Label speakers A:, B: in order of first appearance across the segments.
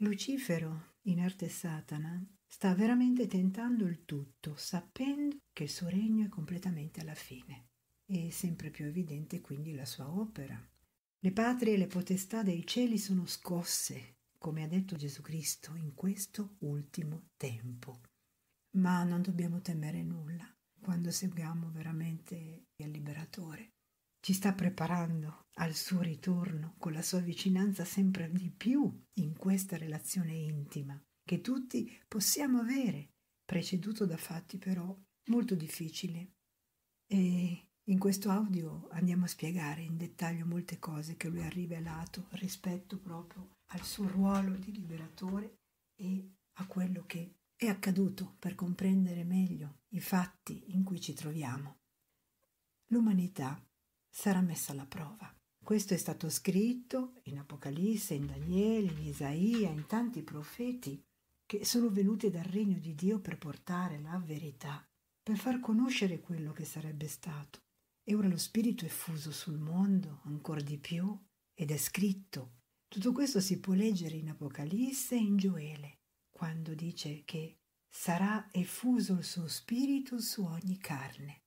A: Lucifero, in arte Satana, sta veramente tentando il tutto, sapendo che il suo regno è completamente alla fine. È sempre più evidente quindi la sua opera. Le patrie e le potestà dei cieli sono scosse, come ha detto Gesù Cristo, in questo ultimo tempo. Ma non dobbiamo temere nulla quando seguiamo veramente il liberatore ci sta preparando al suo ritorno con la sua vicinanza sempre di più in questa relazione intima che tutti possiamo avere, preceduto da fatti però molto difficili. E in questo audio andiamo a spiegare in dettaglio molte cose che lui ha rivelato rispetto proprio al suo ruolo di liberatore e a quello che è accaduto per comprendere meglio i fatti in cui ci troviamo. L'umanità sarà messa alla prova. Questo è stato scritto in Apocalisse, in Daniele, in Isaia, in tanti profeti che sono venuti dal regno di Dio per portare la verità, per far conoscere quello che sarebbe stato. E ora lo Spirito è fuso sul mondo ancora di più ed è scritto. Tutto questo si può leggere in Apocalisse e in Gioele, quando dice che sarà effuso il suo Spirito su ogni carne.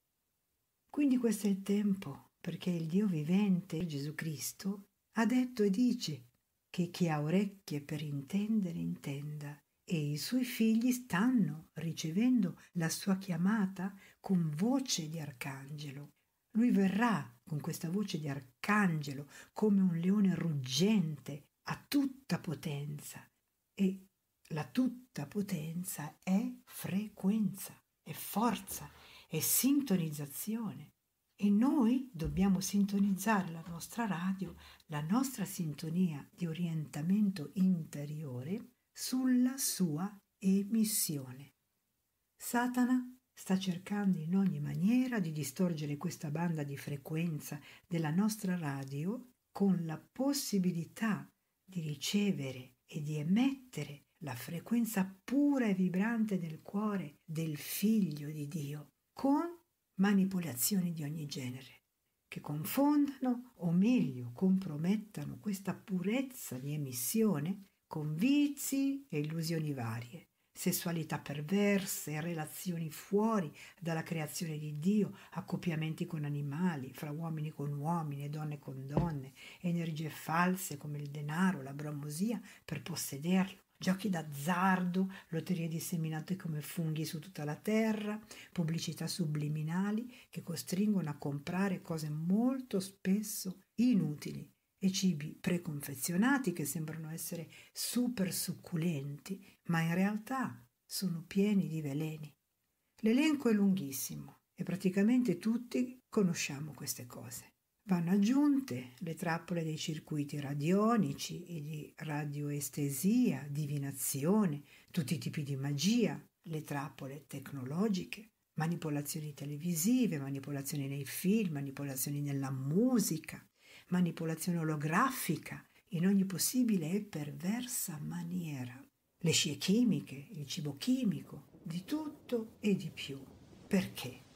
A: Quindi questo è il tempo perché il Dio vivente, Gesù Cristo, ha detto e dice che chi ha orecchie per intendere intenda e i suoi figli stanno ricevendo la sua chiamata con voce di arcangelo. Lui verrà con questa voce di arcangelo come un leone ruggente a tutta potenza e la tutta potenza è frequenza, è forza, è sintonizzazione e noi dobbiamo sintonizzare la nostra radio, la nostra sintonia di orientamento interiore sulla sua emissione. Satana sta cercando in ogni maniera di distorgere questa banda di frequenza della nostra radio con la possibilità di ricevere e di emettere la frequenza pura e vibrante del cuore del figlio di Dio, con manipolazioni di ogni genere, che confondano o meglio compromettano questa purezza di emissione con vizi e illusioni varie, sessualità perverse, relazioni fuori dalla creazione di Dio, accoppiamenti con animali, fra uomini con uomini e donne con donne, energie false come il denaro, la bramosia per possederlo, giochi d'azzardo, lotterie disseminate come funghi su tutta la terra, pubblicità subliminali che costringono a comprare cose molto spesso inutili e cibi preconfezionati che sembrano essere super succulenti, ma in realtà sono pieni di veleni. L'elenco è lunghissimo e praticamente tutti conosciamo queste cose. Vanno aggiunte le trappole dei circuiti radionici e di radioestesia, divinazione, tutti i tipi di magia, le trappole tecnologiche, manipolazioni televisive, manipolazioni nei film, manipolazioni nella musica, manipolazione olografica in ogni possibile e perversa maniera, le scie chimiche, il cibo chimico, di tutto e di più. Perché?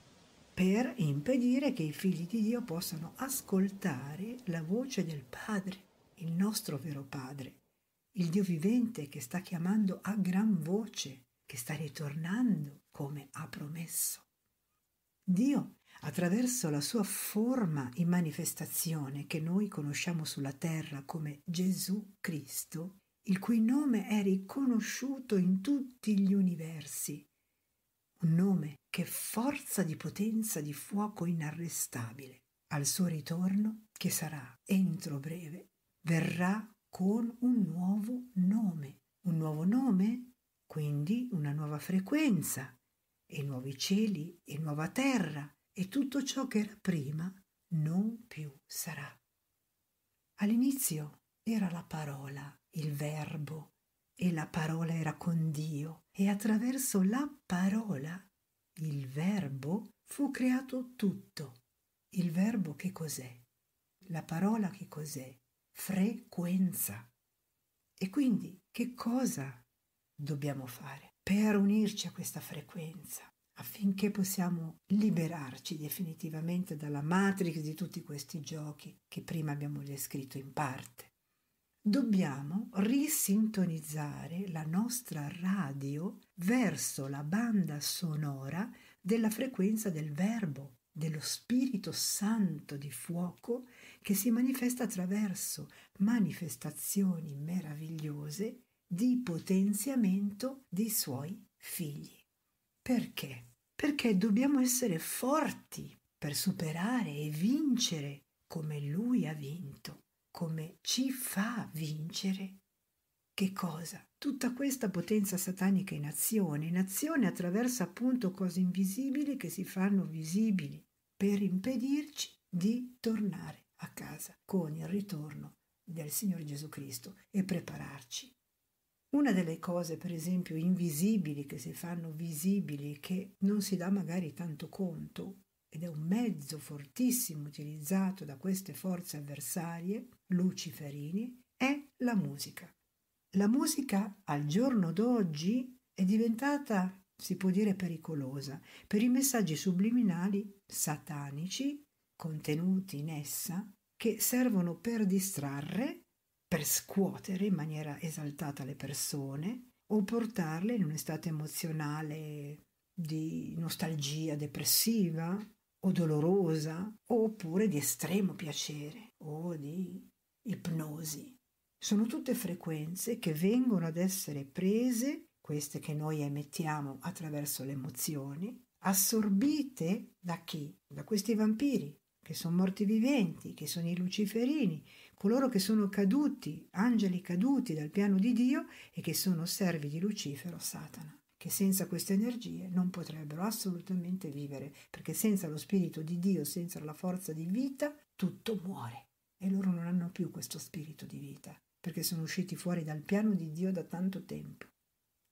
A: per impedire che i figli di Dio possano ascoltare la voce del Padre, il nostro vero Padre, il Dio vivente che sta chiamando a gran voce, che sta ritornando come ha promesso. Dio, attraverso la sua forma in manifestazione che noi conosciamo sulla terra come Gesù Cristo, il cui nome è riconosciuto in tutti gli universi, un nome che forza di potenza di fuoco inarrestabile. Al suo ritorno, che sarà entro breve, verrà con un nuovo nome. Un nuovo nome? Quindi una nuova frequenza, e nuovi cieli, e nuova terra, e tutto ciò che era prima non più sarà. All'inizio era la parola, il verbo, e la parola era con Dio e attraverso la parola, il verbo, fu creato tutto. Il verbo che cos'è? La parola che cos'è? Frequenza. E quindi che cosa dobbiamo fare per unirci a questa frequenza? affinché possiamo liberarci definitivamente dalla matrix di tutti questi giochi che prima abbiamo descritto in parte dobbiamo risintonizzare la nostra radio verso la banda sonora della frequenza del verbo, dello Spirito Santo di fuoco che si manifesta attraverso manifestazioni meravigliose di potenziamento dei suoi figli. Perché? Perché dobbiamo essere forti per superare e vincere come lui ha vinto come ci fa vincere che cosa? Tutta questa potenza satanica in azione, in azione attraverso appunto cose invisibili che si fanno visibili per impedirci di tornare a casa con il ritorno del Signore Gesù Cristo e prepararci. Una delle cose, per esempio, invisibili che si fanno visibili, che non si dà magari tanto conto, ed è un mezzo fortissimo utilizzato da queste forze avversarie, luciferini, è la musica. La musica al giorno d'oggi è diventata, si può dire, pericolosa per i messaggi subliminali satanici contenuti in essa che servono per distrarre, per scuotere in maniera esaltata le persone o portarle in un stato emozionale di nostalgia depressiva o dolorosa oppure di estremo piacere o di ipnosi. Sono tutte frequenze che vengono ad essere prese, queste che noi emettiamo attraverso le emozioni, assorbite da chi? Da questi vampiri che sono morti viventi, che sono i luciferini, coloro che sono caduti, angeli caduti dal piano di Dio e che sono servi di Lucifero, Satana che senza queste energie non potrebbero assolutamente vivere, perché senza lo Spirito di Dio, senza la forza di vita, tutto muore. E loro non hanno più questo spirito di vita, perché sono usciti fuori dal piano di Dio da tanto tempo.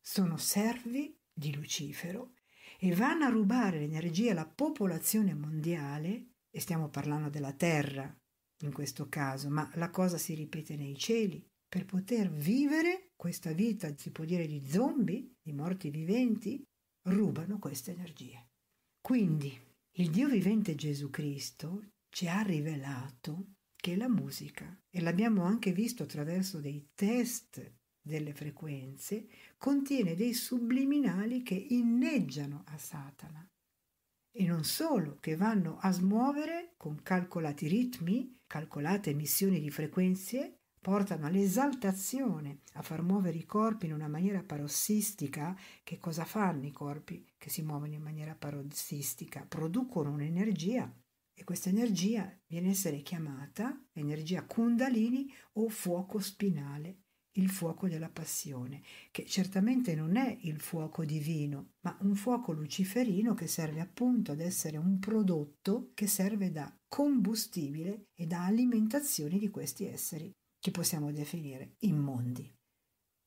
A: Sono servi di Lucifero e vanno a rubare l'energia alla popolazione mondiale, e stiamo parlando della Terra in questo caso, ma la cosa si ripete nei cieli, per poter vivere questa vita, si può dire di zombie, di morti viventi, rubano queste energie. Quindi il Dio vivente Gesù Cristo ci ha rivelato che la musica, e l'abbiamo anche visto attraverso dei test delle frequenze, contiene dei subliminali che inneggiano a Satana. E non solo, che vanno a smuovere con calcolati ritmi, calcolate emissioni di frequenze, portano all'esaltazione, a far muovere i corpi in una maniera parossistica, che cosa fanno i corpi che si muovono in maniera parossistica? Producono un'energia e questa energia viene a essere chiamata energia kundalini o fuoco spinale, il fuoco della passione, che certamente non è il fuoco divino, ma un fuoco luciferino che serve appunto ad essere un prodotto che serve da combustibile e da alimentazione di questi esseri che possiamo definire immondi.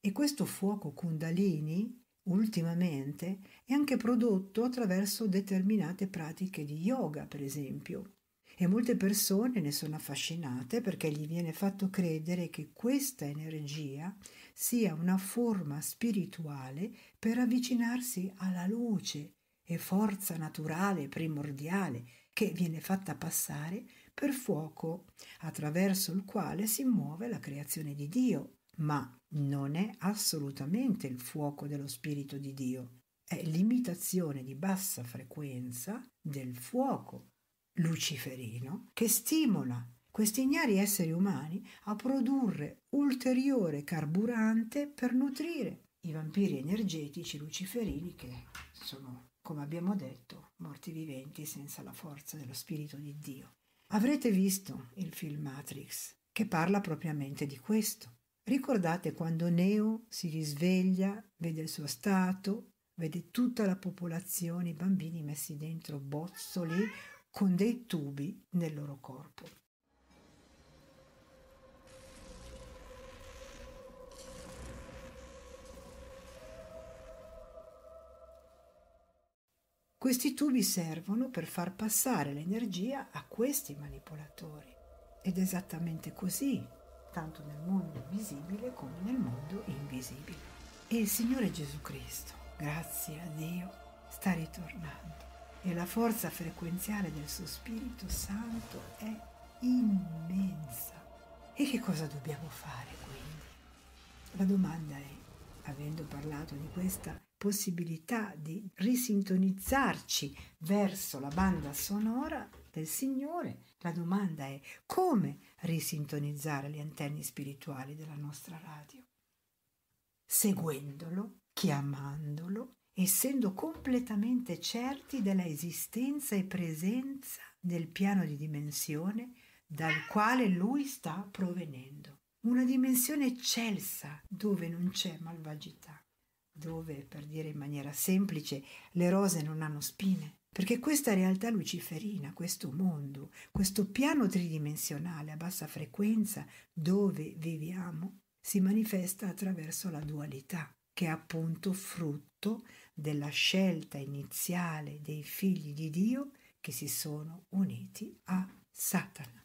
A: E questo fuoco kundalini ultimamente è anche prodotto attraverso determinate pratiche di yoga, per esempio. E molte persone ne sono affascinate perché gli viene fatto credere che questa energia sia una forma spirituale per avvicinarsi alla luce e forza naturale primordiale che viene fatta passare per fuoco, attraverso il quale si muove la creazione di Dio, ma non è assolutamente il fuoco dello Spirito di Dio, è l'imitazione di bassa frequenza del fuoco luciferino che stimola questi ignari esseri umani a produrre ulteriore carburante per nutrire i vampiri energetici luciferini che sono, come abbiamo detto, morti viventi senza la forza dello Spirito di Dio. Avrete visto il film Matrix, che parla propriamente di questo. Ricordate quando Neo si risveglia, vede il suo stato, vede tutta la popolazione, i bambini messi dentro bozzoli con dei tubi nel loro corpo. Questi tubi servono per far passare l'energia a questi manipolatori ed è esattamente così, tanto nel mondo visibile come nel mondo invisibile. E il Signore Gesù Cristo, grazie a Dio, sta ritornando e la forza frequenziale del suo Spirito Santo è immensa. E che cosa dobbiamo fare quindi? La domanda è, avendo parlato di questa possibilità di risintonizzarci verso la banda sonora del Signore, la domanda è come risintonizzare le antenne spirituali della nostra radio? Seguendolo, chiamandolo, essendo completamente certi della esistenza e presenza del piano di dimensione dal quale lui sta provenendo. Una dimensione eccelsa dove non c'è malvagità, dove, per dire in maniera semplice, le rose non hanno spine. Perché questa realtà luciferina, questo mondo, questo piano tridimensionale a bassa frequenza dove viviamo, si manifesta attraverso la dualità, che è appunto frutto della scelta iniziale dei figli di Dio che si sono uniti a Satana.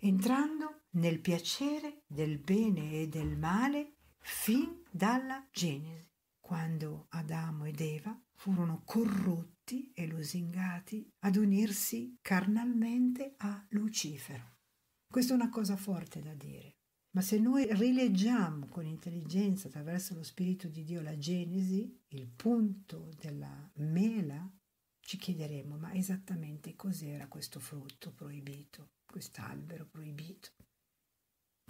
A: Entrando nel piacere del bene e del male fin dalla Genesi quando Adamo ed Eva furono corrotti e lusingati ad unirsi carnalmente a Lucifero. Questa è una cosa forte da dire, ma se noi rileggiamo con intelligenza attraverso lo Spirito di Dio la Genesi, il punto della mela, ci chiederemo ma esattamente cos'era questo frutto proibito, quest'albero proibito.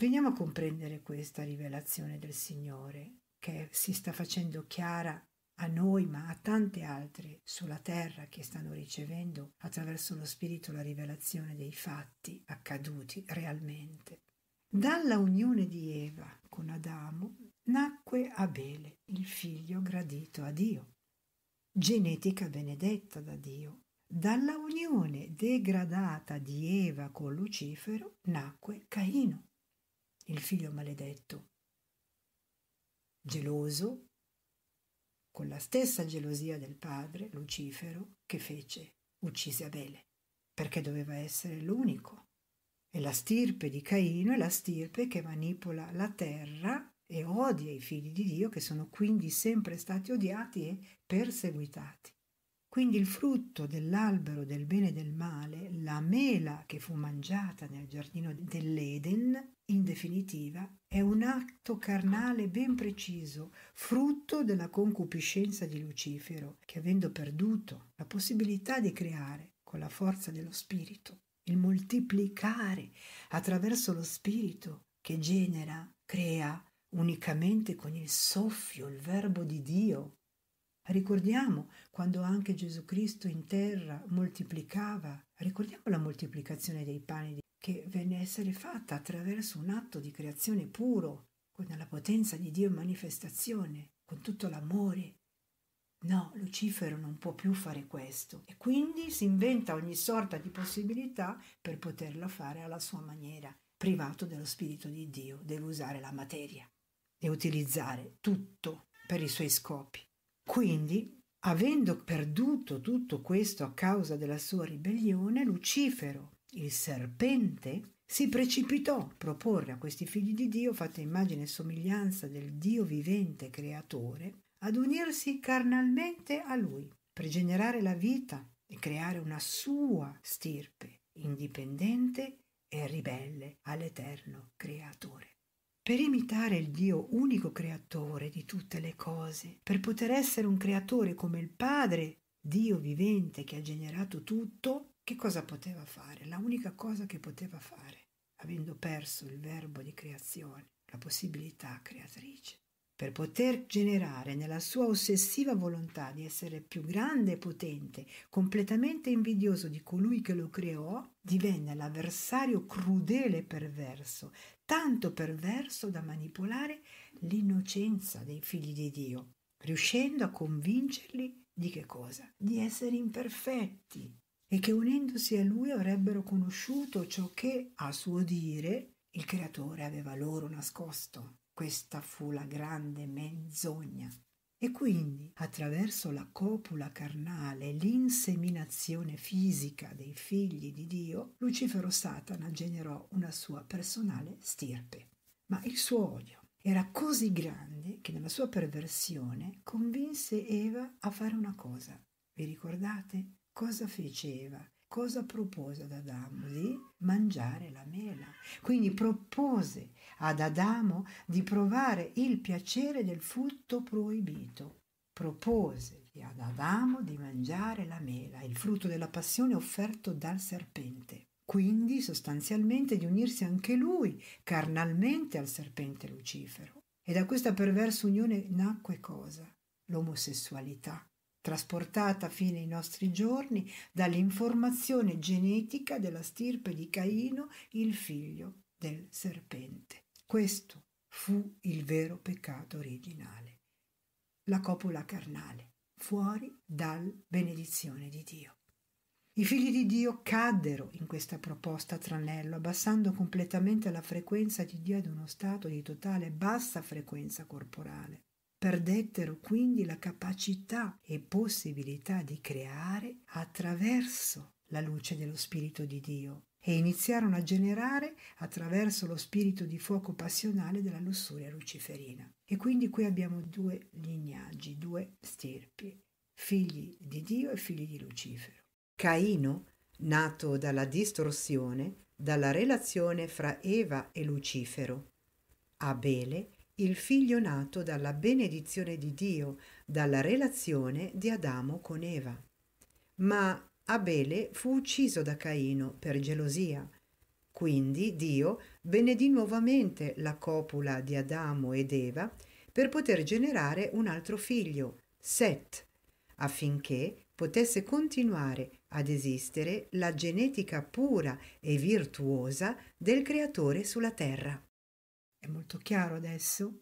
A: Veniamo a comprendere questa rivelazione del Signore che si sta facendo chiara a noi ma a tante altre sulla terra che stanno ricevendo attraverso lo Spirito la rivelazione dei fatti accaduti realmente. Dalla unione di Eva con Adamo nacque Abele, il figlio gradito a Dio, genetica benedetta da Dio. Dalla unione degradata di Eva con Lucifero nacque Caino, il figlio maledetto geloso, con la stessa gelosia del padre, Lucifero, che fece, uccise Abele, perché doveva essere l'unico. E la stirpe di Caino, è la stirpe che manipola la terra e odia i figli di Dio, che sono quindi sempre stati odiati e perseguitati. Quindi il frutto dell'albero del bene e del male, la mela che fu mangiata nel giardino dell'Eden, in definitiva, è un atto carnale ben preciso, frutto della concupiscenza di Lucifero, che avendo perduto la possibilità di creare con la forza dello spirito, il moltiplicare attraverso lo spirito che genera, crea unicamente con il soffio, il verbo di Dio, Ricordiamo quando anche Gesù Cristo in terra moltiplicava, ricordiamo la moltiplicazione dei pani che venne a essere fatta attraverso un atto di creazione puro, con la potenza di Dio in manifestazione, con tutto l'amore. No, Lucifero non può più fare questo e quindi si inventa ogni sorta di possibilità per poterla fare alla sua maniera, privato dello Spirito di Dio, deve usare la materia, e utilizzare tutto per i suoi scopi. Quindi, avendo perduto tutto questo a causa della sua ribellione, Lucifero, il serpente, si precipitò a proporre a questi figli di Dio, fatta immagine e somiglianza del Dio vivente creatore, ad unirsi carnalmente a lui per generare la vita e creare una sua stirpe indipendente e ribelle all'eterno creatore. Per imitare il Dio unico creatore di tutte le cose, per poter essere un creatore come il Padre, Dio vivente che ha generato tutto, che cosa poteva fare? La unica cosa che poteva fare, avendo perso il verbo di creazione, la possibilità creatrice, per poter generare nella sua ossessiva volontà di essere più grande e potente, completamente invidioso di colui che lo creò, divenne l'avversario crudele e perverso, tanto perverso da manipolare l'innocenza dei figli di Dio, riuscendo a convincerli di che cosa? Di essere imperfetti e che unendosi a lui avrebbero conosciuto ciò che, a suo dire, il creatore aveva loro nascosto. Questa fu la grande menzogna. E quindi, attraverso la copula carnale, l'inseminazione fisica dei figli di Dio, Lucifero Satana generò una sua personale stirpe. Ma il suo odio era così grande che nella sua perversione convinse Eva a fare una cosa. Vi ricordate cosa fece Eva? Cosa propose ad Adamo? Di mangiare la mela. Quindi propose ad Adamo di provare il piacere del frutto proibito. Propose ad Adamo di mangiare la mela, il frutto della passione offerto dal serpente. Quindi sostanzialmente di unirsi anche lui carnalmente al serpente Lucifero. E da questa perversa unione nacque cosa? L'omosessualità, trasportata fino ai nostri giorni dall'informazione genetica della stirpe di Caino, il figlio del serpente. Questo fu il vero peccato originale, la copula carnale, fuori dal benedizione di Dio. I figli di Dio caddero in questa proposta tranello, abbassando completamente la frequenza di Dio ad uno stato di totale bassa frequenza corporale. Perdettero quindi la capacità e possibilità di creare attraverso la luce dello Spirito di Dio e iniziarono a generare attraverso lo spirito di fuoco passionale della lussuria luciferina. E quindi qui abbiamo due lignaggi, due stirpi, figli di Dio e figli di Lucifero. Caino, nato dalla distorsione, dalla relazione fra Eva e Lucifero. Abele, il figlio nato dalla benedizione di Dio, dalla relazione di Adamo con Eva. Ma Abele fu ucciso da Caino per gelosia. Quindi Dio benedì nuovamente la copula di Adamo ed Eva per poter generare un altro figlio, Set, affinché potesse continuare ad esistere la genetica pura e virtuosa del creatore sulla terra. È molto chiaro adesso?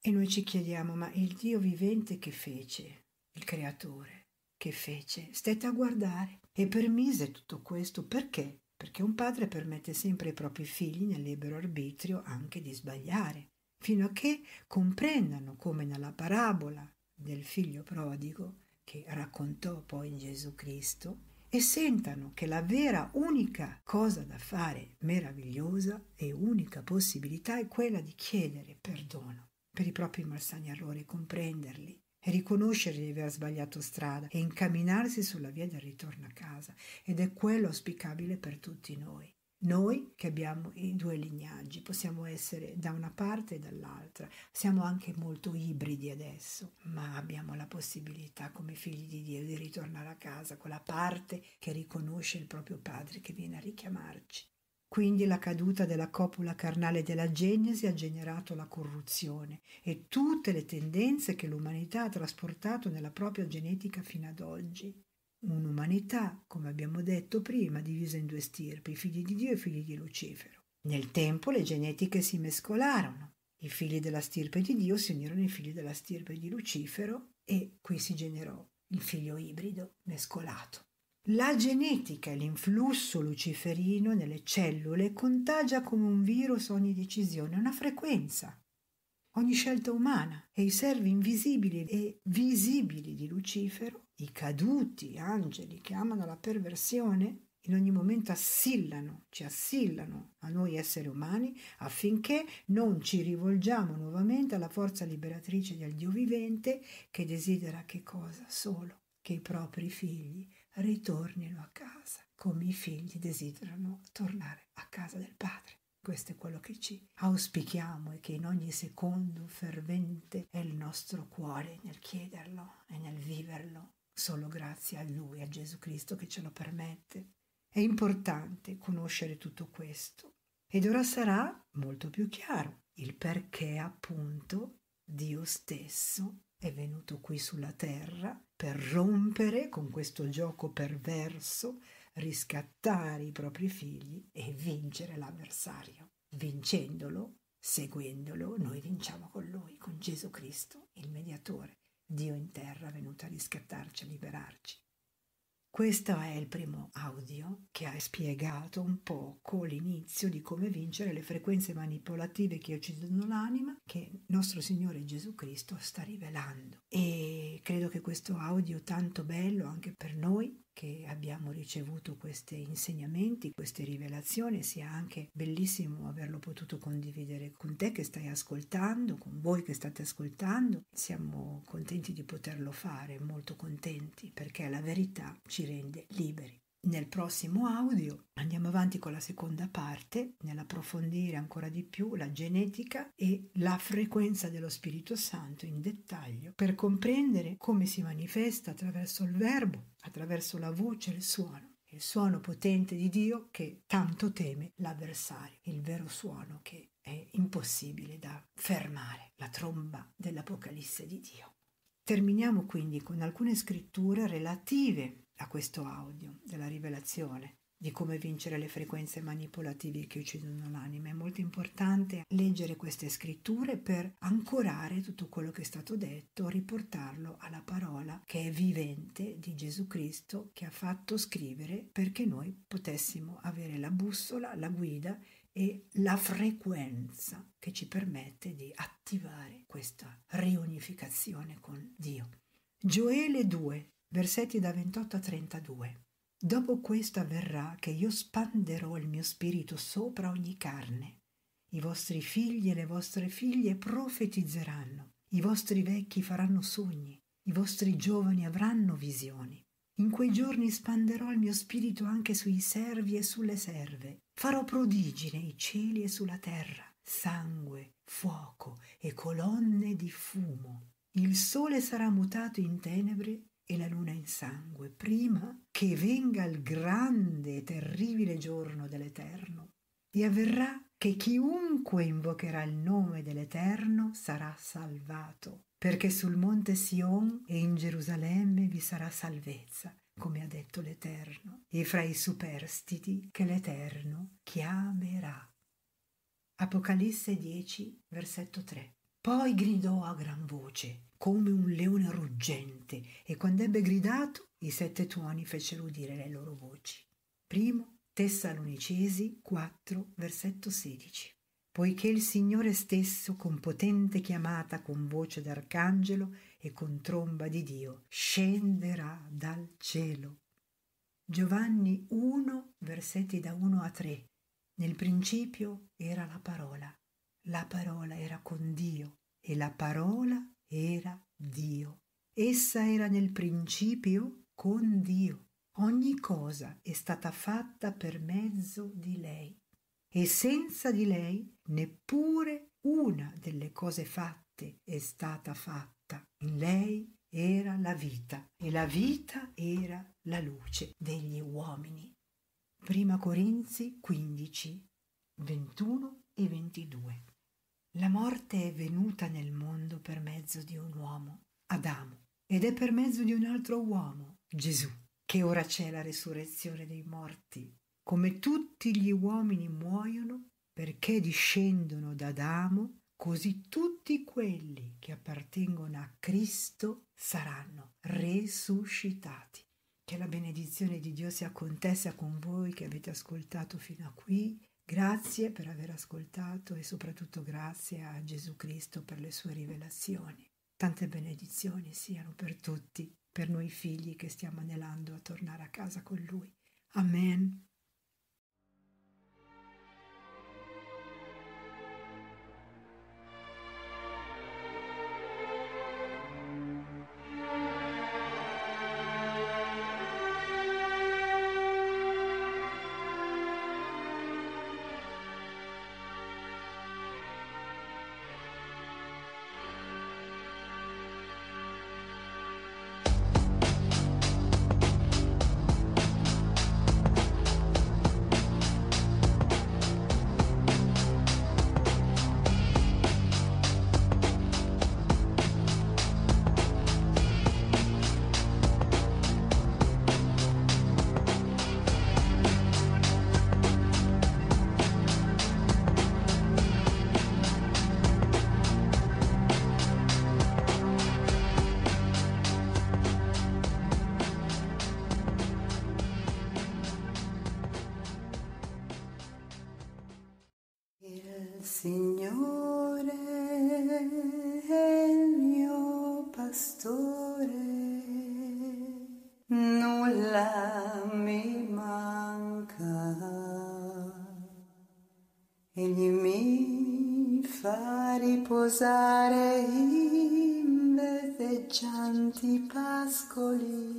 A: E noi ci chiediamo, ma il Dio vivente che fece, il creatore, che fece? Stette a guardare e permise tutto questo perché? Perché un padre permette sempre ai propri figli nel libero arbitrio anche di sbagliare, fino a che comprendano come nella parabola del figlio prodigo che raccontò poi in Gesù Cristo e sentano che la vera unica cosa da fare meravigliosa e unica possibilità è quella di chiedere perdono per i propri malsani errori, comprenderli riconoscere di aver sbagliato strada e incamminarsi sulla via del ritorno a casa ed è quello auspicabile per tutti noi. Noi che abbiamo i due lignaggi possiamo essere da una parte e dall'altra, siamo anche molto ibridi adesso, ma abbiamo la possibilità come figli di Dio di ritornare a casa, con la parte che riconosce il proprio Padre che viene a richiamarci. Quindi la caduta della copula carnale della Genesi ha generato la corruzione e tutte le tendenze che l'umanità ha trasportato nella propria genetica fino ad oggi. Un'umanità, come abbiamo detto prima, divisa in due stirpi, figli di Dio e figli di Lucifero. Nel tempo le genetiche si mescolarono. I figli della stirpe di Dio si unirono ai figli della stirpe di Lucifero e qui si generò il figlio ibrido mescolato. La genetica e l'influsso luciferino nelle cellule contagia come un virus ogni decisione, una frequenza, ogni scelta umana e i servi invisibili e visibili di Lucifero, i caduti angeli che amano la perversione, in ogni momento assillano, ci assillano a noi esseri umani affinché non ci rivolgiamo nuovamente alla forza liberatrice del Dio vivente che desidera che cosa? Solo che i propri figli ritornino a casa, come i figli desiderano tornare a casa del padre. Questo è quello che ci auspichiamo e che in ogni secondo fervente è il nostro cuore nel chiederlo e nel viverlo, solo grazie a Lui, a Gesù Cristo che ce lo permette. È importante conoscere tutto questo ed ora sarà molto più chiaro il perché appunto Dio stesso è venuto qui sulla terra per rompere con questo gioco perverso, riscattare i propri figli e vincere l'avversario. Vincendolo, seguendolo, noi vinciamo con lui, con Gesù Cristo, il mediatore, Dio in terra venuto a riscattarci, a liberarci. Questo è il primo audio che ha spiegato un poco l'inizio di come vincere le frequenze manipolative che uccidono l'anima che nostro Signore Gesù Cristo sta rivelando. E credo che questo audio tanto bello anche per noi che abbiamo ricevuto questi insegnamenti, queste rivelazioni, sia anche bellissimo averlo potuto condividere con te che stai ascoltando, con voi che state ascoltando. Siamo contenti di poterlo fare, molto contenti, perché la verità ci rende liberi. Nel prossimo audio andiamo avanti con la seconda parte, nell'approfondire ancora di più la genetica e la frequenza dello Spirito Santo in dettaglio, per comprendere come si manifesta attraverso il verbo, attraverso la voce e il suono, il suono potente di Dio che tanto teme l'avversario, il vero suono che è impossibile da fermare, la tromba dell'Apocalisse di Dio. Terminiamo quindi con alcune scritture relative a questo audio della rivelazione di come vincere le frequenze manipolative che uccidono l'anima. È molto importante leggere queste scritture per ancorare tutto quello che è stato detto, riportarlo alla parola che è vivente di Gesù Cristo che ha fatto scrivere perché noi potessimo avere la bussola, la guida e la frequenza che ci permette di attivare questa riunificazione con Dio. Gioele 2, versetti da 28 a 32. Dopo questo avverrà che io spanderò il mio spirito sopra ogni carne. I vostri figli e le vostre figlie profetizzeranno, i vostri vecchi faranno sogni, i vostri giovani avranno visioni. In quei giorni spanderò il mio spirito anche sui servi e sulle serve. Farò prodigi nei cieli e sulla terra, sangue, fuoco e colonne di fumo. Il sole sarà mutato in tenebre e la luna in sangue, prima che venga il grande e terribile giorno dell'Eterno. E avverrà che chiunque invocherà il nome dell'Eterno sarà salvato, perché sul monte Sion e in Gerusalemme vi sarà salvezza, come ha detto l'Eterno, e fra i superstiti che l'Eterno chiamerà. Apocalisse 10, versetto 3. Poi gridò a gran voce come un leone ruggente e quando ebbe gridato i sette tuoni fecero udire le loro voci. Primo Tessalonicesi 4 versetto 16. Poiché il Signore stesso con potente chiamata con voce d'arcangelo e con tromba di Dio scenderà dal cielo. Giovanni 1 versetti da 1 a 3. Nel principio era la parola. La parola era con Dio e la parola era Dio. Essa era nel principio con Dio. Ogni cosa è stata fatta per mezzo di lei e senza di lei neppure una delle cose fatte è stata fatta. In lei era la vita e la vita era la luce degli uomini. Prima Corinzi 15, 21 e 22. La morte è venuta nel mondo per mezzo di un uomo, Adamo, ed è per mezzo di un altro uomo, Gesù, che ora c'è la resurrezione dei morti. Come tutti gli uomini muoiono perché discendono da Adamo, così tutti quelli che appartengono a Cristo saranno resuscitati. Che la benedizione di Dio sia contessa con voi che avete ascoltato fino a qui Grazie per aver ascoltato e soprattutto grazie a Gesù Cristo per le sue rivelazioni. Tante benedizioni siano per tutti, per noi figli che stiamo anelando a tornare a casa con Lui. Amen. posare in verdeggianti pascoli.